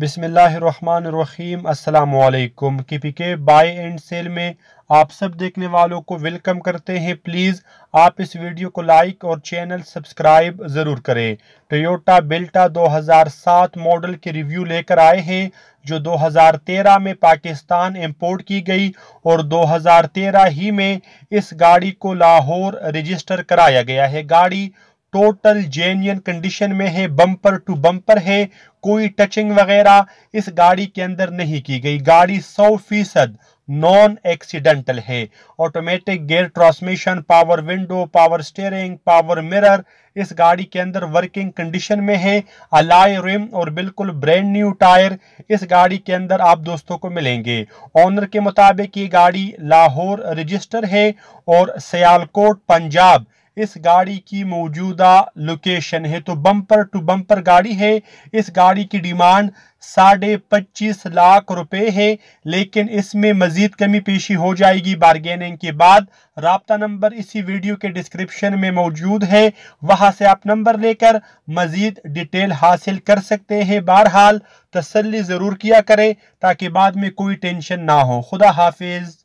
बिसमीम अल्लाम के बाय एंड सेल में आप सब देखने वालों को वेलकम करते हैं प्लीज़ आप इस वीडियो को लाइक और चैनल सब्सक्राइब ज़रूर करें टोयोटा बेल्टा 2007 मॉडल के रिव्यू लेकर आए हैं जो 2013 में पाकिस्तान इंपोर्ट की गई और 2013 ही में इस गाड़ी को लाहौर रजिस्टर कराया गया है गाड़ी टोटल जेन्यन कंडीशन में है बम्पर टू बम्पर है कोई टचिंग वगैरह इस गाड़ी के अंदर नहीं की गई गाड़ी सौ फीसद नॉन एक्सीडेंटल है automatic gear transmission power window power steering power mirror इस गाड़ी के अंदर वर्किंग कंडीशन में है अलाय रिम और बिल्कुल ब्रांड न्यू टायर इस गाड़ी के अंदर आप दोस्तों को मिलेंगे ऑनर के मुताबिक ये गाड़ी लाहौर रजिस्टर है और सयालकोट पंजाब इस गाड़ी की मौजूदा लोकेशन है तो बम्पर टू बम्पर गाड़ी है इस गाड़ी की डिमांड साढ़े पच्चीस लाख रुपए है लेकिन इसमें मजीद कमी पेशी हो जाएगी बारगेनिंग के बाद रबता नंबर इसी वीडियो के डिस्क्रिप्शन में मौजूद है वहां से आप नंबर लेकर मजीद डिटेल हासिल कर सकते हैं बहरहाल तसली ज़रूर किया करें ताकि बाद में कोई टेंशन ना हो खुदा हाफिज़